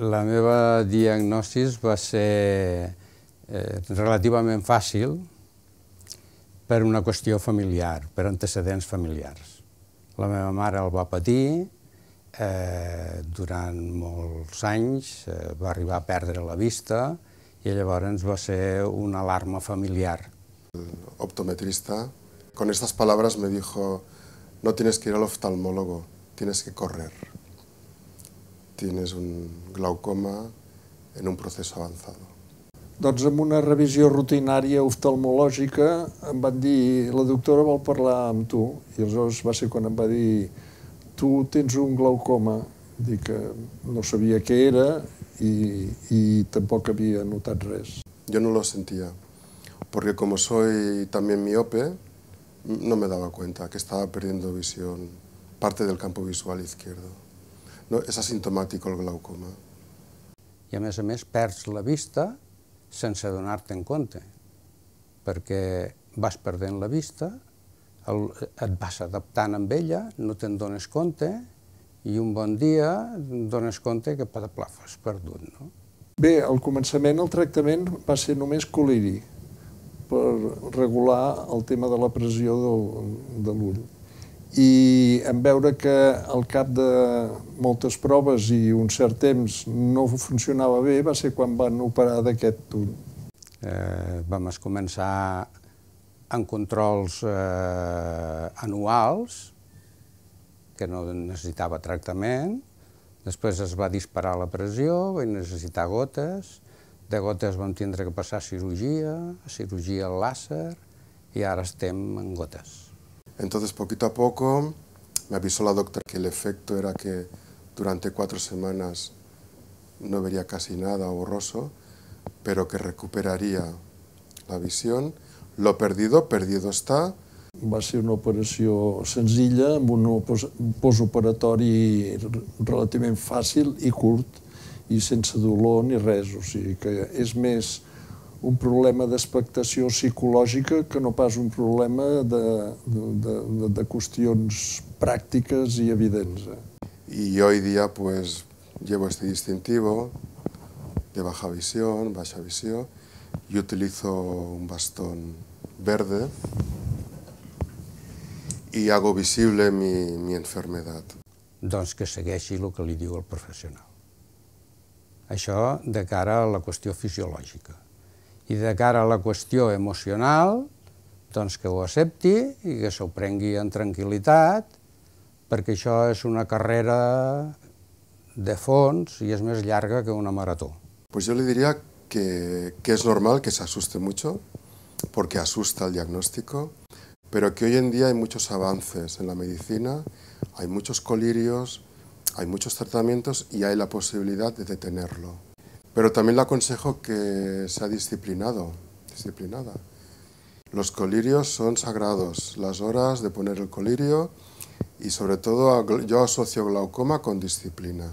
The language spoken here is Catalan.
La meva diagnosi va ser eh, relativament fàcil per una qüestió familiar, per antecedents familiars. La meva mare el va patir, eh, durant molts anys eh, va arribar a perdre la vista i llavors va ser una alarma familiar. El optometrista, con estas palabras me dijo, no tienes que ir al oftalmólogo, tienes que correr tienes un glaucoma en un proceso avanzado. Doncs amb una revisió rutinària oftalmològica em van dir la doctora vol parlar amb tu i aleshores va ser quan em va dir tu tens un glaucoma dic que no sabia què era i, i tampoc havia notat res. Yo no lo sentía, porque como soy también miope, no me daba cuenta que estaba perdiendo visión, parte del campo visual izquierdo no, és asintomàtic el glaucoma. I a més a més perds la vista sense donar-te en compte, perquè vas perdent la vista, el, et vas adaptant amb ella, no te'n dones compte, i un bon dia dones compte que per fas perdut, no? Bé, al començament el tractament va ser només coliri, per regular el tema de la pressió del, de l'ull i en veure que al cap de moltes proves i un cert temps no funcionava bé va ser quan van operar d'aquest ull. Eh, vam començar en controls eh, anuals, que no necessitava tractament, després es va disparar la pressió, vaig necessitar gotes, de gotes vam tindre que passar a cirurgia, a cirurgia al làser, i ara estem en gotes. Entonces, poquito a poco, me avisó la doctora que el efecto era que durante cuatro semanas no vería casi nada borroso, pero que recuperaría la visión. Lo perdido, perdido está. Va ser una operació senzilla, amb un postoperatori relativament fàcil i curt, i sense dolor ni res, o sigui que és més un problema d'expectació psicològica que no pas un problema de, de, de, de qüestions pràctiques i evidents. Eh? I jo hoy dia pues llevo este distintivo de baja visió, baixa visió, i utilizo un bastón verde i hago visible mi, mi enfermedad. Doncs que segueixi el que li diu el professional. Això de cara a la qüestió fisiològica i de cara a la qüestió emocional, doncs que ho accepti i que s'ho prengui en tranquil·litat, perquè això és una carrera de fons i és més llarga que una marató. Pues yo le diría que, que es normal que se asuste mucho, porque asusta el diagnóstico, pero que hoy en día hay muchos avances en la medicina, hay muchos colirios, hay muchos tratamientos y hay la posibilidad de detenerlo. Pero también le aconsejo que sea disciplinado, disciplinada. Los colirios son sagrados, las horas de poner el colirio y sobre todo yo asocio glaucoma con disciplina.